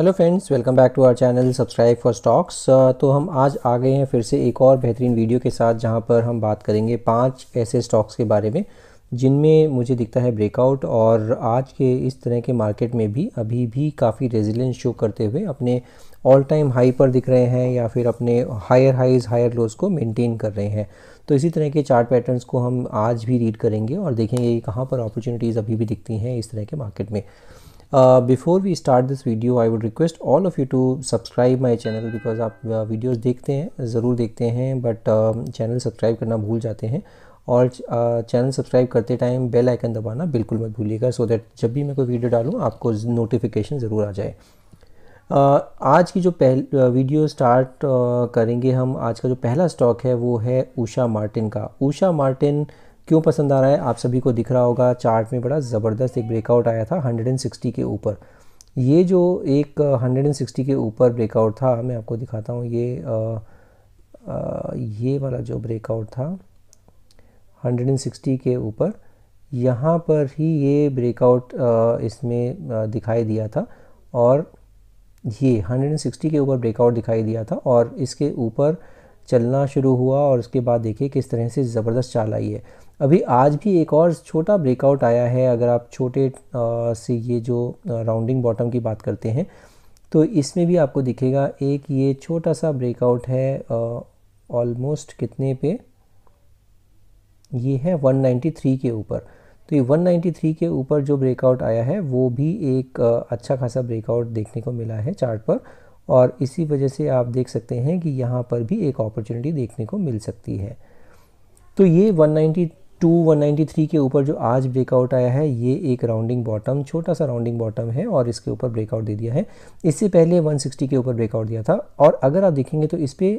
hello friends welcome back to our channel subscribe for stocks तो हम आज आ गए हैं फिर से एक और बेहतरीन वीडियो के साथ जहां पर हम बात करेंगे पांच ऐसे स्टॉक्स के बारे में जिनमें मुझे दिखता है ब्रेकआउट और आज के इस तरह के मार्केट में भी अभी भी काफ़ी रेजिलेंस शो करते हुए अपने ऑल टाइम हाई पर दिख रहे हैं या फिर अपने हायर हाइज हायर लोज को मेंटेन कर रहे हैं तो इसी तरह के चार्ट पैटर्न्स को हम आज भी रीड करेंगे और देखेंगे कहाँ पर अपॉर्चुनिटीज़ अभी भी दिखती हैं इस तरह के मार्केट में Uh, before we start this video I would request all of you to subscribe my channel because आप uh, videos देखते हैं ज़रूर देखते हैं but चैनल uh, सब्सक्राइब करना भूल जाते हैं और चैनल uh, सब्सक्राइब करते टाइम बेल आइकन दबाना बिल्कुल मत भूलिएगा सो दैट जब भी मैं कोई वीडियो डालूँ आपको नोटिफिकेशन ज़रूर आ जाए आज की जो पहल वीडियो स्टार्ट करेंगे हम आज का जो पहला स्टॉक है वो है उषा मार्टिन का उषा मार्टिन क्यों पसंद आ रहा है आप सभी को दिख रहा होगा चार्ट में बड़ा ज़बरदस्त एक ब्रेकआउट आया था 160 के ऊपर ये जो एक 160 के ऊपर ब्रेकआउट था मैं आपको दिखाता हूँ ये आ, आ, ये वाला जो ब्रेकआउट था 160 के ऊपर यहाँ पर ही ये ब्रेकआउट इसमें दिखाई दिया था और ये 160 के ऊपर ब्रेकआउट दिखाई दिया था और इसके ऊपर चलना शुरू हुआ और उसके बाद देखिए किस तरह से ज़बरदस्त चाल आई है अभी आज भी एक और छोटा ब्रेकआउट आया है अगर आप छोटे से ये जो राउंडिंग बॉटम की बात करते हैं तो इसमें भी आपको दिखेगा एक ये छोटा सा ब्रेकआउट है ऑलमोस्ट कितने पे ये है 193 के ऊपर तो ये 193 के ऊपर जो ब्रेकआउट आया है वो भी एक अच्छा खासा ब्रेकआउट देखने को मिला है चार्ट पर और इसी वजह से आप देख सकते हैं कि यहाँ पर भी एक अपॉर्चुनिटी देखने को मिल सकती है तो ये 192, 193 के ऊपर जो आज ब्रेकआउट आया है ये एक राउंडिंग बॉटम छोटा सा राउंडिंग बॉटम है और इसके ऊपर ब्रेकआउट दे दिया है इससे पहले 160 के ऊपर ब्रेकआउट दिया था और अगर आप देखेंगे तो इस पर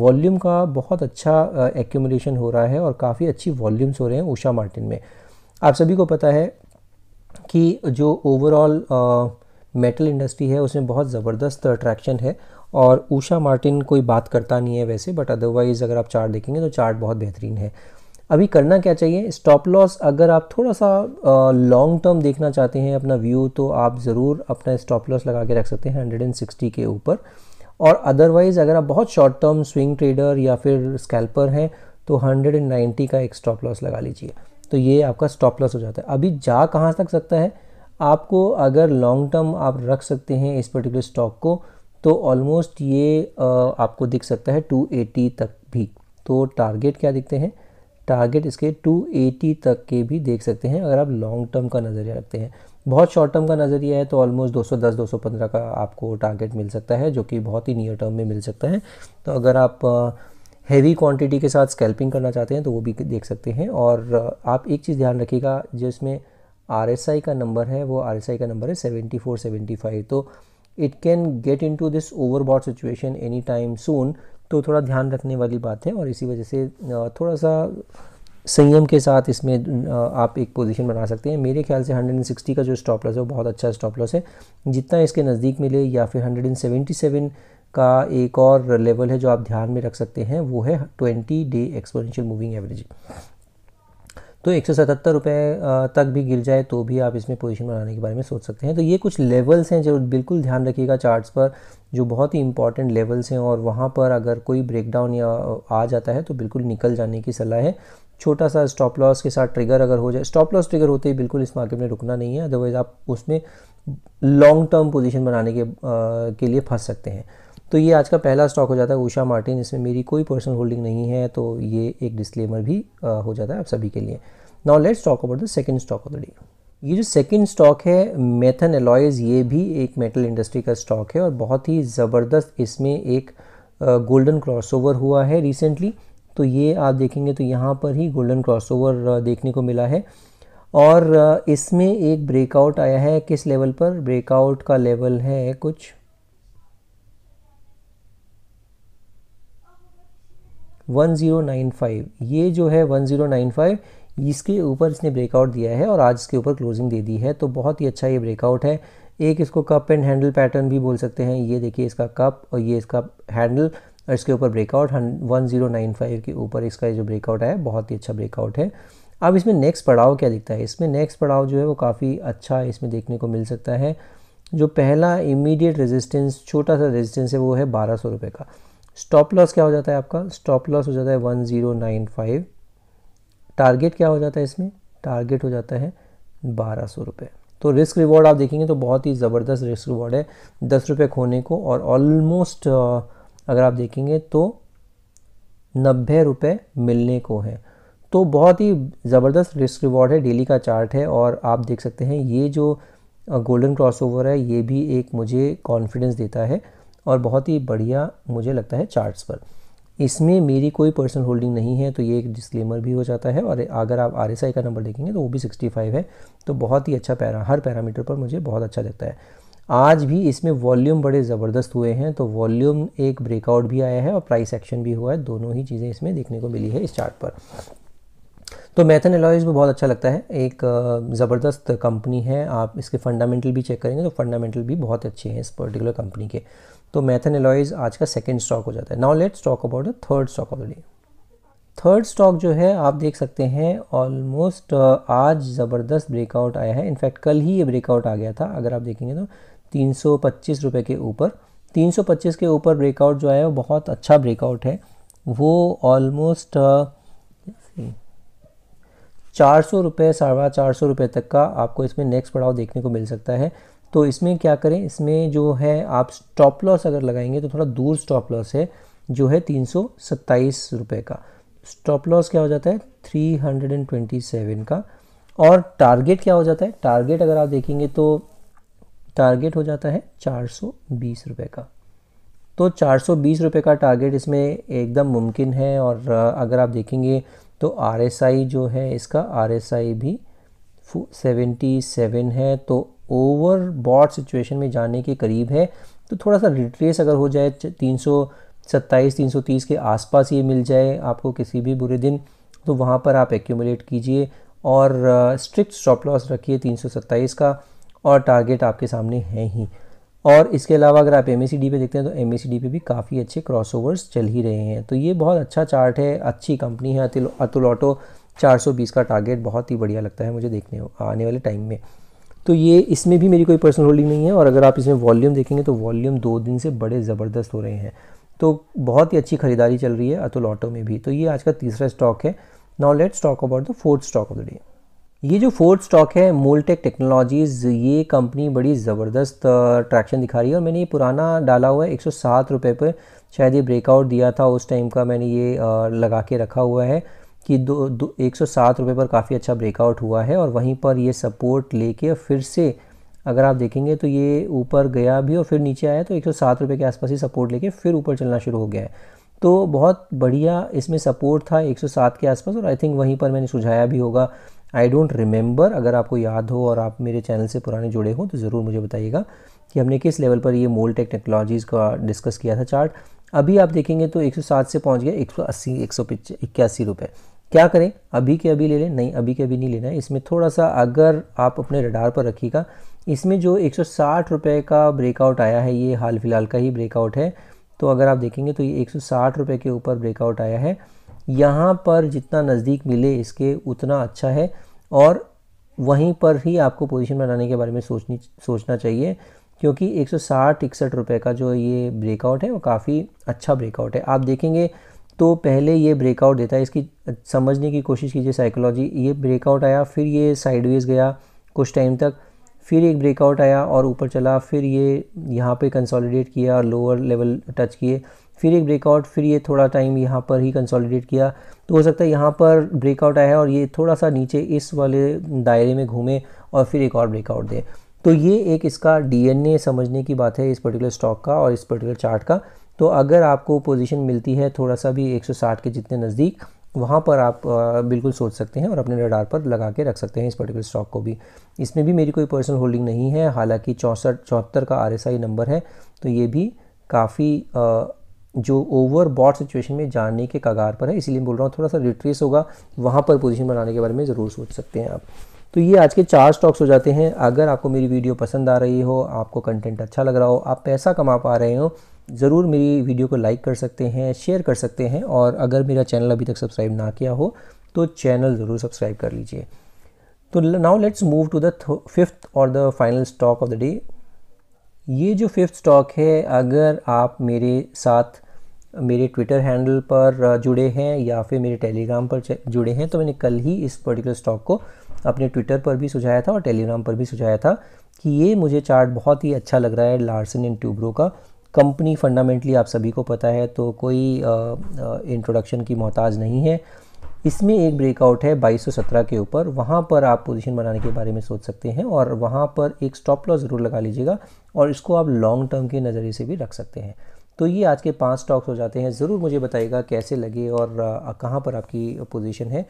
वॉल्यूम का बहुत अच्छा एक्यूमुलेशन हो रहा है और काफ़ी अच्छी वॉल्यूम्स हो रहे हैं उषा मार्टिन में आप सभी को पता है कि जो ओवरऑल मेटल इंडस्ट्री है उसमें बहुत ज़बरदस्त अट्रैक्शन है और ऊषा मार्टिन कोई बात करता नहीं है वैसे बट अदरवाइज़ अगर आप चार्ट देखेंगे तो चार्ट बहुत बेहतरीन है अभी करना क्या चाहिए स्टॉप लॉस अगर आप थोड़ा सा लॉन्ग टर्म देखना चाहते हैं अपना व्यू तो आप ज़रूर अपना स्टॉप लॉस लगा के रख सकते हैं हंड्रेड के ऊपर और अदरवाइज़ अगर आप बहुत शॉर्ट टर्म स्विंग ट्रेडर या फिर स्कैल्पर हैं तो 190 का एक स्टॉप लॉस लगा लीजिए तो ये आपका स्टॉप लॉस हो जाता है अभी जा कहाँ तक सकता है आपको अगर लॉन्ग टर्म आप रख सकते हैं इस पर्टिकुलर स्टॉक को तो ऑलमोस्ट ये आपको दिख सकता है 280 तक भी तो टारगेट क्या दिखते हैं टारगेट इसके 280 तक के भी देख सकते हैं अगर आप लॉन्ग टर्म का नज़रिया रखते हैं बहुत शॉर्ट टर्म का नज़रिया है तो ऑलमोस्ट 210 215 का आपको टारगेट मिल सकता है जो कि बहुत ही नियर टर्म में मिल सकता है तो अगर आप हैवी क्वांटिटी के साथ स्कैल्पिंग करना चाहते हैं तो वो भी देख सकते हैं और आप एक चीज़ ध्यान रखिएगा जिसमें आर का नंबर है वो आर का नंबर है सेवेंटी फोर सेवेंटी फाइव तो it can get into this overbought situation any time soon तो थोड़ा ध्यान रखने वाली बात है और इसी वजह से थोड़ा सा संयम के साथ इसमें आप एक पोजीशन बना सकते हैं मेरे ख्याल से 160 का जो स्टॉप लॉस है वो बहुत अच्छा स्टॉप लॉस है जितना इसके नज़दीक मिले या फिर 177 का एक और लेवल है जो आप ध्यान में रख सकते हैं वो है 20 डे एक्सपोनेंशियल मूविंग एवरेज तो एक सौ सतहत्तर रुपये तक भी गिर जाए तो भी आप इसमें पोजीशन बनाने के बारे में सोच सकते हैं तो ये कुछ लेवल्स हैं जो बिल्कुल ध्यान रखिएगा चार्ट्स पर जो बहुत ही इंपॉर्टेंट लेवल्स हैं और वहाँ पर अगर कोई ब्रेकडाउन या आ जाता है तो बिल्कुल निकल जाने की सलाह है छोटा सा स्टॉप लॉस के साथ ट्रिगर अगर हो जाए स्टॉप लॉस ट्रिगर होते ही बिल्कुल इस मार्केट में रुकना नहीं है अदरवाइज़ आप उसमें लॉन्ग टर्म पोजीशन बनाने के आ, के लिए फंस सकते हैं तो ये आज का पहला स्टॉक हो जाता है उषा मार्टिन इसमें मेरी कोई पर्सनल होल्डिंग नहीं है तो ये एक डिस्क्लेमर भी हो जाता है आप सभी के लिए now let's talk about the second stock of the day ये जो सेकंड स्टॉक है मेथन एलॉयज़ ये भी एक मेटल इंडस्ट्री का स्टॉक है और बहुत ही ज़बरदस्त इसमें एक गोल्डन क्रॉसओवर हुआ है रिसेंटली तो ये आप देखेंगे तो यहाँ पर ही गोल्डन क्रॉसओवर देखने को मिला है और इसमें एक ब्रेकआउट आया है किस लेवल पर ब्रेकआउट का लेवल है कुछ 1095 ये जो है 1095 इसके ऊपर इसने ब्रेकआउट दिया है और आज इसके ऊपर क्लोजिंग दे दी है तो बहुत ही अच्छा ये ब्रेकआउट है एक इसको कप एंड हैंडल पैटर्न भी बोल सकते हैं ये देखिए इसका कप और ये इसका हैंडल और इसके ऊपर breakout one zero nine five के ऊपर इसका जो ब्रेकआउट है बहुत ही अच्छा ब्रेकआउट है अब इसमें नेक्स्ट पड़ाव क्या दिखता है इसमें नेक्स्ट पड़ाव जो है वो काफ़ी अच्छा इसमें देखने को मिल सकता है जो पहला इमीडिएट रेजिस्टेंस छोटा सा रेजिस्टेंस है वो है बारह सौ रुपये का स्टॉप लॉस क्या हो जाता है आपका स्टॉप लॉस हो जाता है one zero nine five target क्या हो जाता है इसमें टारगेट हो जाता है बारह सौ रुपये तो रिस्क रिवॉर्ड आप देखेंगे तो बहुत ही ज़बरदस्त रिस्क रिवॉर्ड है दस रुपये खोने को और ऑलमोस्ट अगर आप देखेंगे तो नब्बे रुपये मिलने को है तो बहुत ही ज़बरदस्त रिस्क रिवॉर्ड है डेली का चार्ट है और आप देख सकते हैं ये जो गोल्डन क्रॉसओवर है ये भी एक मुझे कॉन्फिडेंस देता है और बहुत ही बढ़िया मुझे लगता है चार्ट्स पर इसमें मेरी कोई पर्सनल होल्डिंग नहीं है तो ये एक डिस्क्लेमर भी हो जाता है और अगर आप आर का नंबर देखेंगे तो वो भी 65 है तो बहुत ही अच्छा पैरा हर पैरामीटर पर मुझे बहुत अच्छा लगता है आज भी इसमें वॉल्यूम बड़े ज़बरदस्त हुए हैं तो वॉल्यूम एक ब्रेकआउट भी आया है और प्राइस एक्शन भी हुआ है दोनों ही चीज़ें इसमें देखने को मिली है इस चार्ट पर तो मैथन एलॉयज़ भी बहुत अच्छा लगता है एक ज़बरदस्त कंपनी है आप इसके फंडामेंटल भी चेक करेंगे तो फंडामेंटल भी बहुत अच्छे हैं इस पर्टिकुलर कंपनी के तो मैथन एलॉयज़ आज का सेकेंड स्टॉक हो जाता है now let's talk about the third stock of the day third stock जो है आप देख सकते हैं ऑलमोस्ट आज ज़बरदस्त ब्रेकआउट आया है इनफैक्ट कल ही ये ब्रेकआउट आ गया था अगर आप देखेंगे तो तीन सौ के ऊपर 325 के ऊपर ब्रेकआउट जो आया वो बहुत अच्छा ब्रेकआउट है वो ऑलमोस्ट uh, चार सौ रुपये साढ़ा चार सौ रुपये तक का आपको इसमें नेक्स्ट पड़ाव देखने को मिल सकता है तो इसमें क्या करें इसमें जो है आप स्टॉप लॉस अगर लगाएंगे तो थोड़ा दूर स्टॉप लॉस है जो है तीन सौ सत्ताईस रुपये का स्टॉप लॉस क्या हो जाता है three hundred and twenty seven का और टारगेट क्या हो जाता है टारगेट अगर आप देखेंगे तो टारगेट हो जाता है चार सौ बीस रुपये का तो चार सौ बीस रुपये का टारगेट इसमें एकदम मुमकिन है और अगर आप देखेंगे तो आर जो है इसका आर भी 77 है तो ओवर बॉड सिचुएशन में जाने के करीब है तो थोड़ा सा रिट्रेस अगर हो जाए तीन सत्ताईस तीन सौ तीस के आसपास ये मिल जाए आपको किसी भी बुरे दिन तो वहाँ पर आप एक्यूमुलेट कीजिए और स्ट्रिक्ट स्टॉप लॉस रखिए तीन सौ सत्ताईस का और टारगेट आपके सामने है ही और इसके अलावा अगर आप एम ए पे देखते हैं तो एम ए पे भी काफ़ी अच्छे क्रॉसओवर्स चल ही रहे हैं तो ये बहुत अच्छा चार्ट है अच्छी कंपनी है अतुल अतुल ऑटो 420 का टारगेट बहुत ही बढ़िया लगता है मुझे देखने आने वाले टाइम में तो ये इसमें भी मेरी कोई पर्सनल होल्डिंग नहीं है और अगर आप इसमें वॉल्यूम देखेंगे तो वॉल्यूम दो दिन से बड़े ज़बरदस्त हो रहे हैं तो बहुत ही अच्छी खरीदारी चल रही है अतुल ऑटो में भी तो ये आज का तीसरा स्टॉक है now let's talk about the fourth stock of the day ये जो फोर्थ स्टॉक है मोलटेक टेक्नोलॉजीज़ ये कंपनी बड़ी ज़बरदस्त ट्रैक्शन दिखा रही है और मैंने ये पुराना डाला हुआ है एक सौ रुपये पर शायद ये ब्रेकआउट दिया था उस टाइम का मैंने ये लगा के रखा हुआ है कि दो, दो एक रुपये पर काफ़ी अच्छा ब्रेकआउट हुआ है और वहीं पर ये सपोर्ट लेके फिर से अगर आप देखेंगे तो ये ऊपर गया भी और फिर नीचे आया तो एक रुपये के आसपास ही सपोर्ट लेके फिर ऊपर चलना शुरू हो गया है तो बहुत बढ़िया इसमें सपोर्ट था 107 के आसपास और आई थिंक वहीं पर मैंने सुझाया भी होगा आई डोंट रिमेंबर अगर आपको याद हो और आप मेरे चैनल से पुराने जुड़े हों तो ज़रूर मुझे बताइएगा कि हमने किस लेवल पर ये मोल टेक टेक्नोलॉजीज़ का डिस्कस किया था चार्ट अभी आप देखेंगे तो 107 से पहुंच गया 180 एक सौ इक्यासी रुपये क्या करें अभी के अभी ले लें नहीं अभी के अभी नहीं लेना है इसमें थोड़ा सा अगर आप अपने रडार पर रखिएगा इसमें जो एक रुपए का ब्रेकआउट आया है ये हाल फिलहाल का ही ब्रेकआउट है तो अगर आप देखेंगे तो ये एक रुपए के ऊपर ब्रेकआउट आया है यहाँ पर जितना नज़दीक मिले इसके उतना अच्छा है और वहीं पर ही आपको पोजीशन बनाने के बारे में सोचनी सोचना चाहिए क्योंकि एक सौ इकसठ रुपये का जो ये ब्रेकआउट है वो काफ़ी अच्छा ब्रेकआउट है आप देखेंगे तो पहले ये ब्रेकआउट देता है इसकी समझने की कोशिश कीजिए साइकोलॉजी ये ब्रेकआउट आया फिर ये साइडवेज गया कुछ टाइम तक फिर एक ब्रेकआउट आया और ऊपर चला फिर ये यहाँ पे कंसोलिडेट किया और लोअर लेवल टच किए फिर एक ब्रेकआउट फिर ये थोड़ा टाइम यहाँ पर ही कंसोलिडेट किया तो हो सकता है यहाँ पर ब्रेकआउट आया और ये थोड़ा सा नीचे इस वाले दायरे में घूमे और फिर एक और ब्रेकआउट दे तो ये एक इसका डीएनए समझने की बात है इस पर्टिकुलर स्टॉक का और इस पर्टिकुलर चार्ट का तो अगर आपको पोजीशन मिलती है थोड़ा सा भी 160 के जितने नज़दीक वहाँ पर आप बिल्कुल सोच सकते हैं और अपने रडार पर लगा के रख सकते हैं इस पर्टिकुलर स्टॉक को भी इसमें भी मेरी कोई पर्सनल होल्डिंग नहीं है हालांकि चौंसठ चौहत्तर का आर नंबर है तो ये भी काफ़ी जो ओवर बॉट सिचुएशन में जाने के कगार पर है इसीलिए बोल रहा हूँ थोड़ा सा रिट्रेस होगा वहाँ पर पोजीशन बनाने के बारे में ज़रूर सोच सकते हैं आप तो ये आज के चार स्टॉक्स हो जाते हैं अगर आपको मेरी वीडियो पसंद आ रही हो आपको कंटेंट अच्छा लग रहा हो आप पैसा कमा पा रहे हो ज़रूर मेरी वीडियो को लाइक कर सकते हैं शेयर कर सकते हैं और अगर मेरा चैनल अभी तक सब्सक्राइब ना किया हो तो चैनल ज़रूर सब्सक्राइब कर लीजिए तो now let's move to the fifth और the final stock of the day ये जो फिफ्थ स्टॉक है अगर आप मेरे साथ मेरे ट्विटर हैंडल पर जुड़े हैं या फिर मेरे टेलीग्राम पर जुड़े हैं तो मैंने कल ही इस पर्टिकुलर स्टॉक को अपने ट्विटर पर भी सुझाया था और टेलीग्राम पर भी सुझाया था कि ये मुझे चार्ट बहुत ही अच्छा लग रहा है लार्सन एंड ट्यूब्रो का कंपनी फंडामेंटली आप सभी को पता है तो कोई इंट्रोडक्शन की मोहताज नहीं है इसमें एक ब्रेकआउट है 2217 के ऊपर वहाँ पर आप पोजीशन बनाने के बारे में सोच सकते हैं और वहाँ पर एक स्टॉप लॉस ज़रूर लगा लीजिएगा और इसको आप लॉन्ग टर्म के नज़रिए से भी रख सकते हैं तो ये आज के पांच स्टॉक्स हो जाते हैं ज़रूर मुझे बताइएगा कैसे लगे और कहाँ पर आपकी पोजीशन है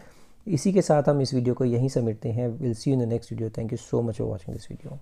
इसी के साथ हम इस वीडियो को यहीं समेटते हैं we'll see in the next video thank you so much for watching this video